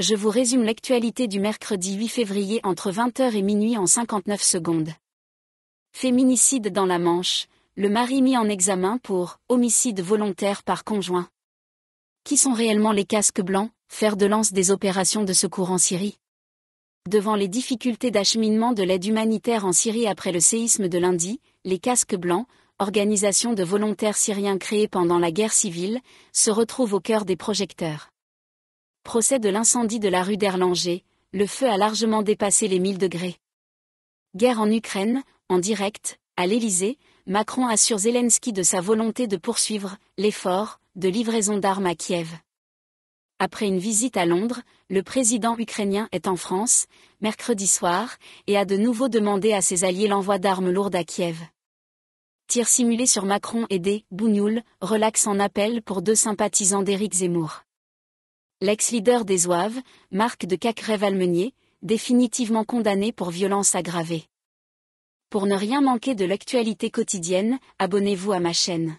je vous résume l'actualité du mercredi 8 février entre 20h et minuit en 59 secondes. Féminicide dans la Manche, le mari mis en examen pour homicide volontaire par conjoint. Qui sont réellement les casques blancs, fer de lance des opérations de secours en Syrie Devant les difficultés d'acheminement de l'aide humanitaire en Syrie après le séisme de lundi, les casques blancs, organisation de volontaires syriens créés pendant la guerre civile, se retrouvent au cœur des projecteurs procès de l'incendie de la rue d'Erlanger, le feu a largement dépassé les 1000 degrés. Guerre en Ukraine, en direct, à l'Élysée, Macron assure Zelensky de sa volonté de poursuivre l'effort de livraison d'armes à Kiev. Après une visite à Londres, le président ukrainien est en France, mercredi soir, et a de nouveau demandé à ses alliés l'envoi d'armes lourdes à Kiev. Tir simulé sur Macron et des Bougnoul, relax en appel pour deux sympathisants d'Éric Zemmour l'ex-leader des ouaves Marc de cacrève Valmenier, définitivement condamné pour violence aggravée. Pour ne rien manquer de l'actualité quotidienne, abonnez-vous à ma chaîne.